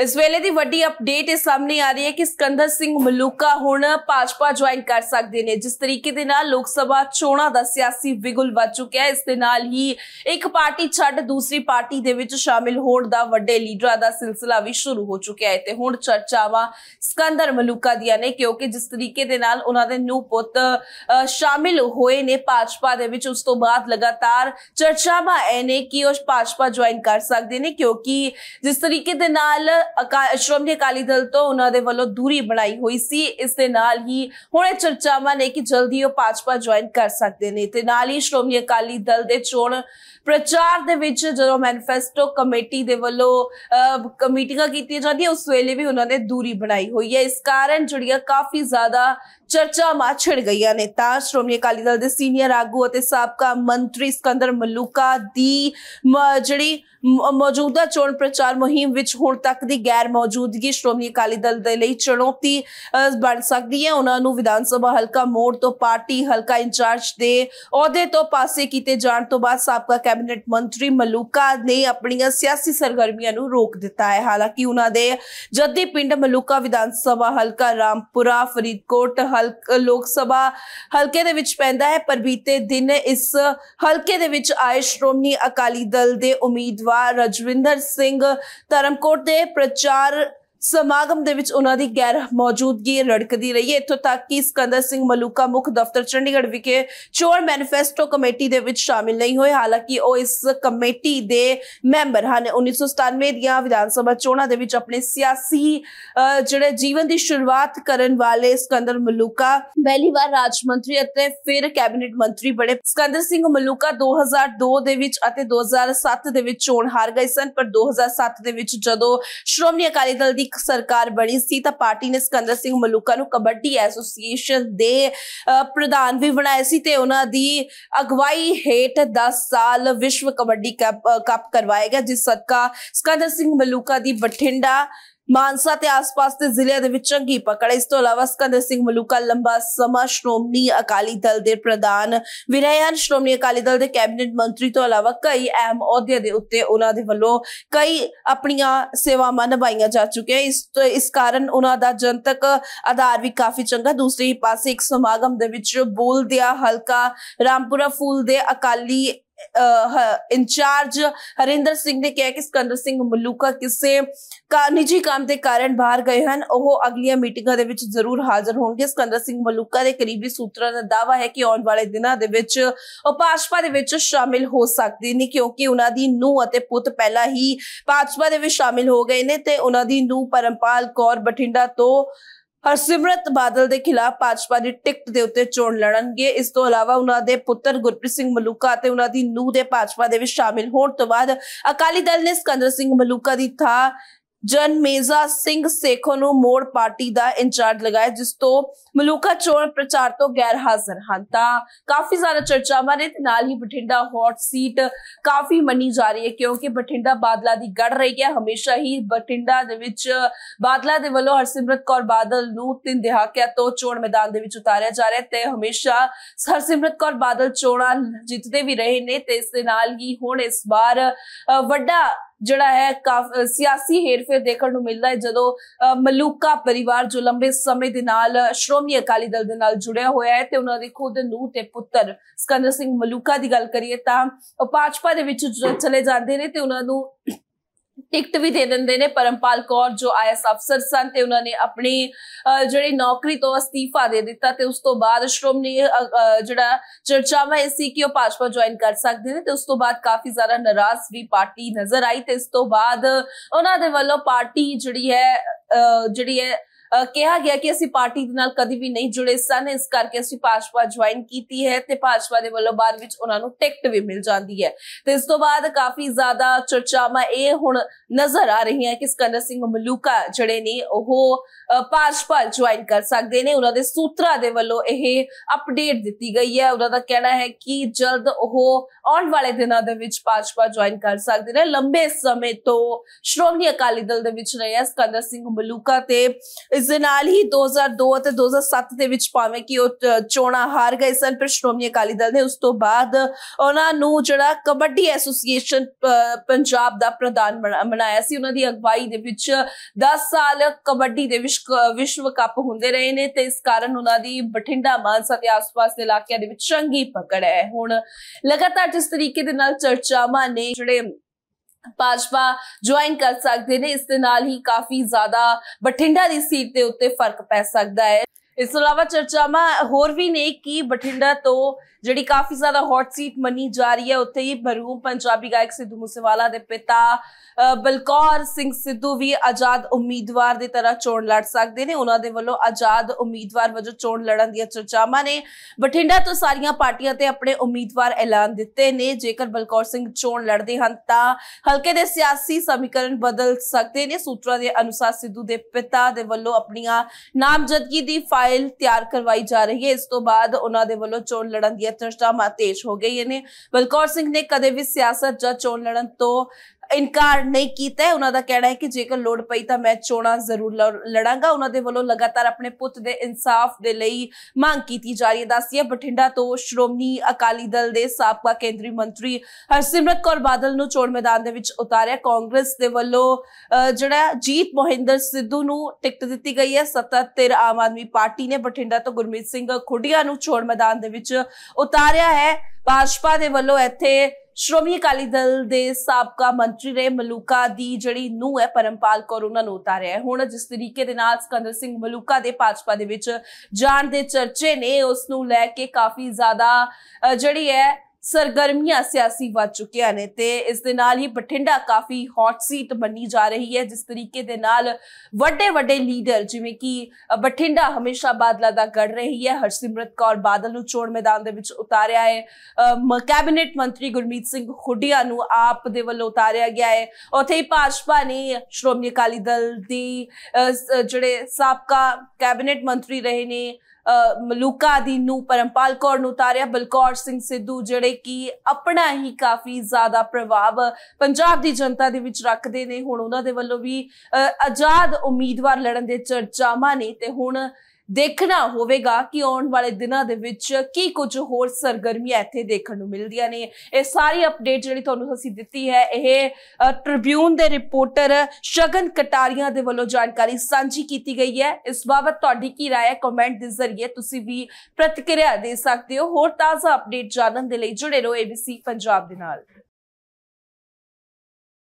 ਇਸ ਵੇਲੇ ਦੀ ਵੱਡੀ ਅਪਡੇਟ ਇਸ ਸਾਹਮਣੇ ਆ ਰਹੀ ਹੈ ਕਿ ਸਕੰਦਰ ਸਿੰਘ ਮਲੂਕਾ ਹੁਣ ਭਾਜਪਾ ਜੁਆਇਨ ਕਰ ਸਕਦੇ ਨੇ ਜਿਸ ਤਰੀਕੇ ਦੇ ਨਾਲ ਲੋਕ ਸਭਾ ਚੋਣਾਂ ਦਾ ਸਿਆਸੀ ਵਿਗੁਲ ਵੱਜ ਚੁੱਕਿਆ ਹੈ ਇਸ ਦੇ ਨਾਲ ਹੀ ਇੱਕ ਪਾਰਟੀ ਛੱਡ ਦੂਸਰੀ ਪਾਰਟੀ ਦੇ ਵਿੱਚ ਸ਼ਾਮਿਲ ਹੋਣ ਦਾ ਵੱਡੇ ਲੀਡਰਾਂ ਦਾ ਸਿਲਸਿਲਾ ਵੀ ਸ਼ੁਰੂ ਹੋ ਚੁੱਕਿਆ ਹੈ ਤੇ ਹੁਣ ਚਰਚਾਵਾਂ ਸਕੰਦਰ ਮਲੂਕਾ ਦੀਆਂ ਨੇ ਕਿਉਂਕਿ ਜਿਸ ਤਰੀਕੇ ਦੇ ਨਾਲ ਉਹਨਾਂ ਦੇ ਨੂੰ ਪੁੱਤ ਸ਼ਾਮਿਲ ਹੋਏ ਨੇ ਭਾਜਪਾ ਦੇ ਵਿੱਚ ਉਸ ਤੋਂ ਬਾਅਦ ਲਗਾਤਾਰ ਚਰਚਾਵਾਂ ਐ ਨੇ ਕਿ ਉਹ ਭਾਜਪਾ ਜੁਆਇਨ ਕਰ ਸਕਦੇ ਨੇ ਕਿਉਂਕਿ ਜਿਸ ਤਰੀਕੇ ਦੇ ਨਾਲ ਸ਼੍ਰੋਮਣੀ ਅਕਾਲੀ ਦਲ ਤੋਂ ਉਹਨਾਂ ਦੇ ਵੱਲੋਂ ਦੂਰੀ ਬਣਾਈ ਹੋਈ ਸੀ ਇਸ ਦੇ ਨਾਲ ਹੀ ਹੁਣ ਇਹ ਚਰਚਾਵਾਂ ਨੇ ਕਿ ਜਲਦੀ ਉਹ ਪਾਜਪਾ ਜੁਆਇਨ ਕਰ ਸਕਦੇ ਨੇ ਤੇ ਨਾਲ ਹੀ ਸ਼੍ਰੋਮਣੀ ਅਕਾਲੀ ਦਲ ਦੇ ਚੋਣ ਪ੍ਰਚਾਰ ਦੇ ਵਿੱਚ ਜਦੋਂ ਮੈਨੀਫੈਸਟੋ ਕਮੇਟੀ ਦੇ ਵੱਲੋਂ ਕਮੇਟੀਆਂ ਕੀਤੀਆਂ ਜਾਂਦੀਆਂ ਉਸ ਵੇਲੇ ਵੀ ਉਹਨਾਂ ਨੇ ਦੂਰੀ ਬਣਾਈ ਹੋਈ ਹੈ ਇਸ ਕਾਰਨ ਜੁੜੀਆਂ ਕਾਫੀ ਜ਼ਿਆਦਾ ਚਰਚਾ ਮਾ ਛਿੜ ਗਈਆਂ ਨੇ ਤਾਂ ਸ਼੍ਰੋਮਣੀ ਅਕਾਲੀ ਦਲ ਦੇ ਸੀਨੀਅਰ ਆਗੂ ਅਤੇ ਸਾਬਕਾ ਮੰਤਰੀ ਸਕੰਦਰ ਮਲੂਕਾ ਦੀ ਜਿਹੜੀ ਮੌਜੂਦਾ ਚੋਣ ਪ੍ਰਚਾਰ ਮੁਹਿੰਮ ਵਿੱਚ ਹੁਣ ਤੱਕ ਦੀ ਗੈਰ ਮੌਜੂਦਗੀ ਸ਼੍ਰੋਮਣੀ ਅਕਾਲੀ ਦਲ ਦੇ ਲਈ ਚੁਣੌਤੀ ਬਣ ਸਕਦੀ ਹੈ ਉਹਨਾਂ ਨੂੰ ਵਿਧਾਨ ਸਭਾ ਹਲਕਾ ਮੋੜ ਤੋਂ ਪਾਰਟੀ ਹਲਕਾ ਇੰਚਾਰਜ ਦੇ ਅਹੁਦੇ ਤੋਂ ਪਾਸੇ ਕੀਤੇ ਜਾਣ ਤੋਂ ਬਾਅਦ ਸਾਬਕਾ ਕੈਬਨਿਟ ਮੰਤਰੀ ਮਲੂਕਾ ਨੇ ਆਪਣੀਆਂ ਸਿਆਸੀ ਸਰਗਰਮੀਆਂ ਨੂੰ ਰੋਕ ਦਿੱਤਾ ਹੈ ਹਾਲਾਂਕਿ ਉਹਨਾਂ ਦੇ ਜੱਦੀ ਪਿੰਡ ਮਲੂਕਾ ਵਿਧਾਨ ਸਭਾ ਹਲਕਾ ਰਾਮਪੁਰਾ ਫਰੀਦਕੋਟ ਹਲਕ ਲੋਕ ਸਭਾ ਹਲਕੇ ਦੇ ਵਿੱਚ ਪੈਂਦਾ ਹੈ ਪਰ ਬੀਤੇ ਦਿਨ ਇਸ ਹਲਕੇ ਦੇ ਵਿੱਚ ਆਏ ਸ਼੍ਰੋਮਣੀ ਅਕਾਲੀ ਦਲ ਦੇ ਉਮੀਦਵਾਰ ਰਜਵਿੰਦਰ ਸਿੰਘ ਧਰਮਕੋਟ ਦੇ ਪ੍ਰਚਾਰ ਸਮਾਗਮ ਦੇ ਵਿੱਚ ਉਹਨਾਂ ਦੀ ਗੈਰ ਮੌਜੂਦਗੀ ਰੜਕਦੀ ਰਹੀ ਹੈ ਇਥੋਂ ਤੱਕ ਕਿ ਸਕੰਦਰ ਸਿੰਘ ਮਲੂਕਾ ਮੁੱਖ ਦਫ਼ਤਰ ਚੰਡੀਗੜ੍ਹ ਵਿਖੇ ਚੋਣ ਮੈਨੀਫੈਸਟੋ ਕਮੇਟੀ ਦੇ ਵਿੱਚ ਸ਼ਾਮਿਲ ਨਹੀਂ ਹੋਏ ਹਾਲਾਂਕਿ ਉਹ ਇਸ ਕਮੇਟੀ ਦੇ ਮੈਂਬਰ ਹਨ 1997 ਦੀਆਂ ਵਿਧਾਨ ਸਭਾ ਚੋਣਾਂ ਦੇ ਵਿੱਚ ਆਪਣੇ ਸਿਆਸੀ ਜਿਹੜੇ ਜੀਵਨ ਦੀ ਸ਼ੁਰੂਆਤ ਕਰਨ ਵਾਲੇ ਸਕੰਦਰ ਮਲੂਕਾ ਪਹਿਲੀ ਵਾਰ ਰਾਜ ਮੰਤਰੀ ਅਤੇ ਫਿਰ ਕੈਬਨਿਟ ਮੰਤਰੀ ਬਣੇ ਸਕੰਦਰ ਸਿੰਘ ਮਲੂਕਾ 2002 ਦੇ ਵਿੱਚ ਅਤੇ 2007 ਦੇ ਵਿੱਚ ਚੋਣ ਹਾਰ ਗਏ ਸਨ ਪਰ 2007 ਦੇ ਵਿੱਚ ਜਦੋਂ ਸ਼੍ਰੋਮਣੀ ਅਕਾਲੀ ਦਲ ਦੀ ਇੱਕ ਸਰਕਾਰ ਬਣੀ ਸੀ ਤਾਂ ਪਾਰਟੀ ਨੇ ਸਕੰਦਰ ਸਿੰਘ ਮਲੂਕਾ ਨੂੰ ਕਬੱਡੀ ਐਸੋਸੀਏਸ਼ਨ ਦੇ ਪ੍ਰਧਾਨ ਵੀ ਬਣਾਇਆ ਸੀ ਤੇ ਉਹਨਾਂ ਦੀ ਅਗਵਾਈ ਹੇਠ 10 ਸਾਲ ਵਿਸ਼ਵ ਕਬੱਡੀ ਕੱਪ ਕਰਵਾਇਆ ਗਿਆ ਜਿਸ ਸਦਕਾ ਸਕੰਦਰ ਸਿੰਘ ਮਲੂਕਾ ਦੀ ਬਠਿੰਡਾ ਮਾਨਸਾ ਤੇ ਆਸ-ਪਾਸ ਦੇ ਜ਼ਿਲ੍ਹਿਆਂ ਦੇ ਵਿੱਚ ਚੰਗੀ ਪਕੜ ਇਸ ਤੋਂ ਇਲਾਵਾ ਸਕੰਦਰ ਸਿੰਘ ਮਲੂਕਾ ਲੰਬਾ ਸਮਾਂ ਸ਼੍ਰੋਮਣੀ ਅਕਾਲੀ ਦਲ ਦੇ ਪ੍ਰਧਾਨ ਵਿਨੈ ਸ਼੍ਰੋਮਣੀ ਅਕਾਲੀ ਦਲ ਦੇ ਕੈਬਨਿਟ ਮੰਤਰੀ ਤੋਂ ਇਲਾਵਾ ਕਈ ਅਹਿਮ ਅਹੁਦਿਆਂ ਦੇ ਉੱਤੇ ਉਹਨਾਂ ਦੇ ਵੱਲੋਂ ਕਈ ਆਪਣੀਆਂ ਸੇਵਾਵਾਂ ਨਿਭਾਈਆਂ ਜਾ ਚੁੱਕੀਆਂ ਇਸ ਇਸ ਕਾਰਨ ਉਹਨਾਂ ਦਾ ਜਨਤਕ ਆਧਾਰ ਵੀ ਕਾਫੀ ਚੰਗਾ ਦੂਸਰੇ ਪਾਸੇ ਇੱਕ ਸਮਾਗਮ ਦੇ ਵਿੱਚ ਬੋਲਦਿਆ ਹਲਕਾ ਰਾਮਪੁਰਾ ਫੂਲ ਦੇ ਅਕਾਲੀ ਇੰਚਾਰਜ ਹਰਿੰਦਰ ਸਿੰਘ ਨੇ ਕਿਹਾ ਕਿ ਸਕੰਦਰ ਸਿੰਘ ਮਲੂਕਾ ਕਿਸੇ ਨਿੱਜੀ ਕੰਮ ਦੇ ਕਾਰਨ ਬਾਹਰ ਗਏ ਹਨ ਉਹ ਅਗਲੀਆਂ ਮੀਟਿੰਗਾਂ ਦੇ ਵਿੱਚ ਜ਼ਰੂਰ ਹਾਜ਼ਰ ਹੋਣਗੇ ਸਕੰਦਰ ਸਿੰਘ ਮਲੂਕਾ ਦੇ ਕਰੀਬੀ ਸੂਤਰਾਂ ਦਾ ਦਾਵਾ ਹੈ ਕਿ ਆਉਣ ਵਾਲੇ ਦਿਨਾਂ ਦੇ ਵਿੱਚ ਉਹ ਭਾਜਪਾ ਦੇ ਵਿੱਚ ਸ਼ਾਮਿਲ ਹੋ ਸਕਦੇ ਨੇ ਕਿਉਂਕਿ ਉਹਨਾਂ ਦੀ ਨੂੰਹ ਅਤੇ ਪੁੱਤ ਪਹਿਲਾਂ ਹੀ ਭਾਜਪਾ ਦੇ ਵਿੱਚ ਸ਼ਾਮਿਲ ਹੋ ਗਏ ਨੇ ਤੇ ਉਹਨਾਂ ਦੀ ਨੂੰਹ ਪਰਮਪਾਲ ਕੌਰ ਬਠਿੰਡਾ ਤੋਂ ਹਰਸਿਮਰਤ ਬਾਦਲ ਦੇ ਖਿਲਾਫ ਭਾਜਪਾ ਦੀ ਟਿਕਟ ਦੇ ਉੱਤੇ ਚੋਣ ਲੜਨਗੇ ਇਸ ਤੋਂ ਇਲਾਵਾ ਉਹਨਾਂ ਦੇ ਪੁੱਤਰ ਗੁਰਪ੍ਰੀਤ ਸਿੰਘ ਮਲੂਕਾ ਅਤੇ ਉਹਨਾਂ ਦੀ ਨੂੰਹ ਦੇ ਭਾਜਪਾ ਦੇ ਵਿੱਚ ਸ਼ਾਮਿਲ ਹੋਣ ਤੋਂ ਬਾਅਦ ਅਕਾਲੀ ਦਲ ਨੇ ਸਕੰਦਰ ਸਿੰਘ ਮਲੂਕਾ ਦੀ ਥਾਂ ਜਨਮੇਜ਼ਾ ਸਿੰਘ ਸੇਖੋ ਨੂੰ ਮੋੜ ਪਾਰਟੀ ਦਾ ਇੰਚਾਰਜ ਲਗਾਇਆ ਜਿਸ ਤੋਂ ਮਲੂਕਾ ਚੋਣ ਪ੍ਰਚਾਰ ਤੋਂ ਗੈਰ ਹਾਜ਼ਰ ਹਨ ਤਾਂ ਕਾਫੀ ਜ਼ਿਆਦਾ ਚਰਚਾ ਮਾਰੇ ਤੇ ਨਾਲ ਹੀ ਬਠਿੰਡਾ ਹੌਟ ਸੀਟ ਕਾਫੀ ਮੰਨੀ ਜਾ ਰਹੀ ਹੈ ਕਿਉਂਕਿ ਬਠਿੰਡਾ ਬਾਦਲਾ ਦੀ ਗੜ ਰਹੀ ਹੈ ਹਮੇਸ਼ਾ ਹੀ ਬਠਿੰਡਾ ਦੇ ਵਿੱਚ ਬਾਦਲਾ ਦੇ ਵੱਲੋਂ ਹਰਸਿਮਰਤ ਕੌਰ ਬਾਦਲ ਨੂੰ ਤਿੰਨ ਦਿਹਾਕਿਆਂ ਤੋਂ ਚੋਣ ਮੈਦਾਨ ਦੇ ਵਿੱਚ ਉਤਾਰਿਆ ਜਾ ਰਿਹਾ ਤੇ ਹਮੇਸ਼ਾ ਹਰਸਿਮਰਤ ਕੌਰ ਬਾਦਲ ਚੋਣਾਂ ਜਿੱਤਦੇ ਵੀ ਰਹੇ ਨੇ ਤੇ ਇਸ ਦੇ ਨਾਲ ਹੀ ਹੁਣ ਇਸ ਵਾਰ ਵੱਡਾ ਜਿਹੜਾ ਹੈ ਸਿਆਸੀ ਹੇਰਫੇਰ ਦੇਖਣ ਨੂੰ ਮਿਲਦਾ ਹੈ ਜਦੋਂ ਮਲੂਕਾ ਪਰਿਵਾਰ ਜੋ ਲੰਬੇ ਸਮੇਂ ਦੇ ਨਾਲ ਸ਼੍ਰੋਮਣੀ ਅਕਾਲੀ ਦਲ ਦੇ ਨਾਲ ਜੁੜਿਆ ਹੋਇਆ ਹੈ ਤੇ ਉਹਨਾਂ ਦੇ ਖੁਦ ਨੂੰ ਤੇ ਪੁੱਤਰ ਸਕੰਦਰ ਸਿੰਘ ਮਲੂਕਾ ਦੀ ਗੱਲ ਕਰੀਏ ਤਾਂ ਭਾਜਪਾ ਦੇ ਵਿੱਚ ਚਲੇ ਜਾਂਦੇ ਨੇ ਤੇ ਉਹਨਾਂ ਨੂੰ ਟਿਕਟ ਵੀ ਦੇ ਦਿੰਦੇ ਨੇ ਪਰਮਪਾਲ ਕੌਰ ਜੋ ਆਇਸ ਅਫਸਰ ਸਨ ਤੇ ਉਹਨਾਂ ਨੇ ਆਪਣੀ ਜਿਹੜੀ ਨੌਕਰੀ ਤੋਂ ਅਸਤੀਫਾ ਦੇ ਦਿੱਤਾ ਤੇ ਉਸ ਤੋਂ ਬਾਅਦ ਸ਼੍ਰੋਮਣੀ ਜਿਹੜਾ ਚਰਚਾਵਾਂ ਸੀ ਕਿ ਉਹ ਭਾਜਪਾ ਜੁਆਇਨ ਕਰ ਸਕਦੇ ਨੇ ਤੇ ਉਸ ਤੋਂ ਬਾਅਦ ਕਾਫੀ ਜ਼ਿਆਦਾ ਨਾਰਾਜ਼ ਵੀ ਪਾਰਟੀ ਨਜ਼ਰ ਆਈ ਤੇ ਇਸ ਤੋਂ ਬਾਅਦ ਉਹਨਾਂ ਦੇ ਵੱਲੋਂ ਪਾਰਟੀ ਜਿਹੜੀ ਹੈ ਜਿਹੜੀ ਹੈ ਕਿਹਾ ਗਿਆ ਕਿ ਅਸੀਂ ਪਾਰਟੀ ਦੇ ਨਾਲ ਕਦੀ ਵੀ ਨਹੀਂ ਜੁੜੇ ਸਨ ਇਸ ਕਰਕੇ ਅਸੀਂ ਭਾਜਪਾ ਜੁਆਇਨ ਕੀਤੀ ਹੈ ਤੇ ਭਾਜਪਾ ਦੇ ਵੱਲੋਂ ਬਾਅਦ ਵਿੱਚ ਉਹਨਾਂ ਨੂੰ ਟਿਕਟ ਵੀ ਮਿਲ ਜਾਂਦੀ ਹੈ ਤੇ ਇਸ ਤੋਂ ਬਾਅਦ ਕਾਫੀ ਜ਼ਿਆਦਾ ਚਰਚਾਵਾਂ ਇਹ ਹੁਣ ਨਜ਼ਰ ਆ ਰਹੀਆਂ ਕਿ ਸਕੰਦਰ ਸਿੰਘ ਮਲੂਕਾ ਜਿਹੜੇ ਨੇ ਉਹ ਭਾਜਪਾ ਜੁਆਇਨ ਕਰ ਸਕਦੇ ਨੇ ਉਹਨਾਂ ਦੇ ਸੂਤਰਾ ਦੇ ਵੱਲੋਂ ਇਹ ਅਪਡੇਟ ਦਿੱਤੀ ਗਈ ਹੈ ਉਹਨਾਂ ਦਾ ਕਹਿਣਾ ਹੈ ਕਿ ਜਲਦ ਉਹ ਆਉਣ ਵਾਲੇ ਦਿਨਾਂ ਦੇ ਵਿੱਚ ਭਾਜਪਾ ਜੁਆਇਨ ਕਰ ਸਕਦੇ ਨੇ ਲੰਬੇ ਸਮੇਂ ਤੋਂ ਸ਼੍ਰੋਮਣੀ ਅਕਾਲੀ ਦਲ ਦੇ ਵਿੱਚ ਰਹੇ ਸਕੰਦਰ ਸਿੰਘ ਮਲੂਕਾ ਤੇ ਇਸ ਦੇ ਨਾਲ ਹੀ 2002 ਅਤੇ 2007 ਦੇ ਵਿੱਚ ਭਾਵੇਂ ਕਿ ਉਹ ਚੋਣਾ ਹਾਰ ਗਏ ਸਨ ਪਰ ਸ਼੍ਰੋਮਣੀ ਅਕਾਲੀ ਦਲ ਨੇ ਉਸ ਤੋਂ ਬਾਅਦ ਉਹਨਾਂ ਨੂੰ ਜਿਹੜਾ ਕਬੱਡੀ ਐਸੋਸੀਏਸ਼ਨ ਪੰਜਾਬ ਦਾ ਪ੍ਰਧਾਨ ਬਣਾਇਆ ਸੀ ਉਹਨਾਂ ਦੀ ਅਗਵਾਈ ਦੇ ਵਿੱਚ 10 ਸਾਲ ਕਬੱਡੀ ਦੇ ਵਿਸ਼ਵ ਕੱਪ ਹੁੰਦੇ ਰਹੇ ਨੇ ਤੇ ਇਸ ਕਾਰਨ ਉਹਨਾਂ ਦੀ ਬਠਿੰਡਾ ਮਾਨਸਾ ਦੇ ਆਸ-ਪਾਸ ਦੇ ਇਲਾਕਿਆਂ ਦੇ ਵਿੱਚ ਚੰਗੀ ਪਕੜ ਹੈ ਹੁਣ ਲਗਾਤਾਰ ਜਿਸ ਤਰੀਕੇ ਦੇ ਨਾਲ ਚਰਚਾਵਾਂ ਨੇ ਜਿਹੜੇ ਭਾਜਪਾ ਜੁਆਇਨ ਕਰ ਸਕਦੇ ਨੇ ਇਸ ਦੇ ਨਾਲ ਹੀ ਕਾਫੀ ਜ਼ਿਆਦਾ ਬਠਿੰਡਾ ਦੀ ਸੀਟ ਦੇ ਉੱਤੇ ਫਰਕ ਪੈ ਸਕਦਾ ਹੈ ਇਸ ਤੋਂ ਇਲਾਵਾ ਚਰਚਾਵਾਂ ਹੋਰ ਵੀ ਨੇ ਕਿ ਬਠਿੰਡਾ ਤੋਂ ਜਿਹੜੀ ਕਾਫੀ ਜ਼ਿਆਦਾ ਹੌਟ ਸੀਟ ਮੰਨੀ ਜਾ ਰਹੀ ਹੈ ਉੱਥੇ ਹੀ ਮਰੂਮ ਪੰਜਾਬੀ ਗਾਇਕ ਸਿੱਧੂ ਮੂਸੇਵਾਲਾ ਦੇ ਪਿਤਾ ਬਲਕੌਰ ਸਿੰਘ ਸਿੱਧੂ ਵੀ ਆਜ਼ਾਦ ਉਮੀਦਵਾਰ ਦੀ ਤਰ੍ਹਾਂ ਚੋਣ ਲੜ ਸਕਦੇ ਨੇ ਉਹਨਾਂ ਦੇ ਵੱਲੋਂ ਆਜ਼ਾਦ ਉਮੀਦਵਾਰ ਵਜੋਂ ਚੋਣ ਲੜਨ ਦੀਆਂ ਚਰਚਾਵਾਂ ਨੇ ਬਠਿੰਡਾ ਤੋਂ ਸਾਰੀਆਂ ਪਾਰਟੀਆਂ ਤੇ ਆਪਣੇ ਉਮੀਦਵਾਰ ਐਲਾਨ ਦਿੱਤੇ ਨੇ ਜੇਕਰ ਬਲਕੌਰ ਸਿੰਘ ਚੋਣ ਲੜਦੇ ਹਨ ਤਾਂ ਹਲਕੇ ਦੇ ਸਿਆਸੀ ਸਮੀਕਰਨ ਬਦਲ ਸਕਦੇ ਨੇ ਸੂਤਰਾਂ ਦੇ ਅਨੁਸਾਰ ਸਿੱਧੂ ਦੇ ਪਿਤਾ ਦੇ ਵੱਲੋਂ ਆਪਣੀਆਂ ਨਾਮਜ਼ਦਗੀ ਦੀ ਫਾਈਲ ਤਿਆਰ ਕਰਵਾਈ ਜਾ ਰਹੀ ਹੈ ਇਸ ਤੋਂ ਬਾਅਦ ਉਹਨਾਂ ਦੇ ਵੱਲੋਂ ਚੋਣ ਲੜਨ ਦੀ ਦੀ ਮਾ ਤੇਜ਼ ਹੋ ਗਈ ਨੇ ਬਲਕੌਰ ਸਿੰਘ ਨੇ ਕਦੇ ਵੀ ਸਿਆਸਤ ਜਾਂ ਚੋਣ ਲੜਨ ਤੋਂ ਇਨਕਾਰ ਨਹੀਂ ਕੀਤਾ ਉਹਨਾਂ ਦਾ ਕਹਿਣਾ ਹੈ ਕਿ ਜੇਕਰ ਲੋੜ ਪਈ ਤਾਂ ਮੈਂ ਚੋਣਾਂ ਜ਼ਰੂਰ ਲੜਾਂਗਾ ਉਹਨਾਂ ਦੇ ਵੱਲੋਂ ਲਗਾਤਾਰ ਆਪਣੇ ਪੁੱਤ ਦੇ ਇਨਸਾਫ ਦੇ ਲਈ ਮੰਗ ਕੀਤੀ ਜਾ ਰਹੀ ਹੈ ਦੱਸਿਆ ਬਠਿੰਡਾ ਤੋਂ ਸ਼੍ਰੋਮਣੀ ਅਕਾਲੀ ਦਲ ਦੇ ਸਾਬਕਾ ਕੇਂਦਰੀ ਮੰਤਰੀ ਹਰਸਿਮਰਤ ਕੌਰ ਬਾਦਲ ਨੂੰ ਚੋਣ ਮੈਦਾਨ ਦੇ ਵਿੱਚ ਉਤਾਰਿਆ ਕਾਂਗਰਸ ਦੇ ਵੱਲੋਂ ਜਿਹੜਾ ਜੀਤ ਮੋਹਿੰਦਰ ਸਿੱਧੂ ਨੂੰ ਟਿਕਟ ਦਿੱਤੀ ਗਈ ਹੈ ਸਤਤਿਰ ਆਮ ਆਦਮੀ ਪਾਰਟੀ ਨੇ ਬਠਿੰਡਾ ਤੋਂ ਗੁਰਮੀਤ ਸਿੰਘ ਖੁੱਡੀਆਂ ਨੂੰ ਚੋਣ ਮੈਦਾਨ ਦੇ ਵਿੱਚ ਉਤਾਰਿਆ ਹੈ ਭਾਜਪਾ ਦੇ ਵੱਲੋਂ ਇੱਥੇ ਸ਼੍ਰੋਮਣੀ ਅਕਾਲੀ ਦਲ ਦੇ ਸਾਬਕਾ ਮੰਤਰੀ ਨੇ ਮਲੂਕਾ ਦੀ ਜਿਹੜੀ ਨੂੰ ਹੈ ਪਰਮਪਾਲ ਕੌਰ ਉਹਨਾਂ ਨੂੰ ਉਤਾਰਿਆ ਹੈ ਹੁਣ ਜਿਸ ਤਰੀਕੇ ਦੇ ਨਾਲ ਸਕੰਦਰ ਸਿੰਘ ਮਲੂਕਾ ਦੇ ਭਾਜਪਾ ਦੇ ਵਿੱਚ ਜਾਣ ਦੇ ਚਰਚੇ ਨੇ ਉਸ ਨੂੰ ਲੈ ਕੇ ਕਾਫੀ ਜ਼ਿਆਦਾ ਜਿਹੜੀ ਹੈ ਸਰਗਰਮੀਆਂ ਸਿਆਸੀ ਵੱਧ ਚੁੱਕਿਆ ਨੇ ਤੇ ਇਸ ਦੇ ਨਾਲ ਹੀ ਬਠਿੰਡਾ ਕਾਫੀ ਹੌਟ ਸੀਟ ਬਣੀ ਜਾ ਰਹੀ ਹੈ ਜਿਸ ਤਰੀਕੇ ਦੇ ਨਾਲ ਵੱਡੇ ਵੱਡੇ ਲੀਡਰ ਜਿਵੇਂ ਕਿ ਬਠਿੰਡਾ ਹਮੇਸ਼ਾ ਬਾਦਲਾ ਦਾ ਗੜ ਰਹੀ ਹੈ ਹਰਸਿਮਰਤ ਕੌਰ ਬਾਦਲ ਨੂੰ ਚੋਣ ਮੈਦਾਨ ਦੇ ਵਿੱਚ ਉਤਾਰਿਆ ਹੈ ਕੈਬਨਿਟ ਮੰਤਰੀ ਗੁਰਮੀਤ ਸਿੰਘ ਖੁੱਡੀਆ ਨੂੰ ਆਪ ਦੇ ਵੱਲੋਂ ਉਤਾਰਿਆ ਗਿਆ ਹੈ ਉਥੇ ਹੀ ਭਾਜਪਾ ਨੇ ਸ਼੍ਰੋਮਣੀ ਅਕਾਲੀ ਦਲ ਦੀ ਜਿਹੜੇ ਸਾਬਕਾ ਕੈਬਨਿਟ ਮੰਤਰੀ ਰਹੇ ਨੇ ਮਲੂਕਾ ਦੀ ਨੂੰ ਪਰਮਪਾਲ ਕੌਰ ਨੂੰ ਉਤਾਰਿਆ ਬਲਕੌਰ ਸਿੰਘ ਸਿੱਧੂ ਜਿਹੜੇ ਕਿ ਆਪਣਾ ਹੀ ਕਾਫੀ ਜ਼ਿਆਦਾ ਪ੍ਰਭਾਵ ਪੰਜਾਬ ਦੀ ਜਨਤਾ ਦੇ ਵਿੱਚ ਰੱਖਦੇ ਨੇ ਹੁਣ ਉਹਨਾਂ ਦੇ ਵੱਲੋਂ ਵੀ ਆਜ਼ਾਦ ਉਮੀਦਵਾਰ ਲੜਨ ਦੇ ਚਰਚਾਵਾਂ ਨੇ ਤੇ ਹੁਣ ਦੇਖਣਾ ਹੋਵੇਗਾ ਕਿ ਆਉਣ ਵਾਲੇ ਦਿਨਾਂ ਦੇ ਵਿੱਚ ਕੀ ਕੁਝ ਹੋਰ ਸਰਗਰਮੀਆਂ ਇੱਥੇ ਦੇਖਣ ਨੂੰ ਮਿਲਦੀਆਂ ਨੇ ਇਹ ਸਾਰੀ ਅਪਡੇਟ ਜਿਹੜੀ ਤੁਹਾਨੂੰ ਅਸੀਂ ਦਿੱਤੀ ਹੈ ਇਹ ਟ੍ਰਿਬਿਊਨ ਦੇ ਰਿਪੋਰਟਰ ਸ਼ਗਨ ਕਟਾਰੀਆਂ ਦੇ ਵੱਲੋਂ ਜਾਣਕਾਰੀ ਸਾਂਝੀ ਕੀਤੀ ਗਈ ਹੈ ਇਸ ਬਾਬਤ ਤੁਹਾਡੀ ਕੀ رائے ਹੈ ਕਮੈਂਟ ਦੇ ਜ਼ਰੀਏ ਤੁਸੀਂ ਵੀ ਪ੍ਰਤੀਕਿਰਿਆ ਦੇ ਸਕਦੇ ਹੋ ਹੋਰ ਤਾਜ਼ਾ ਅਪਡੇਟ ਜਾਣਨ ਦੇ ਲਈ ਜੁੜੇ ਰਹੋ ABC ਪੰਜਾਬ ਦੇ ਨਾਲ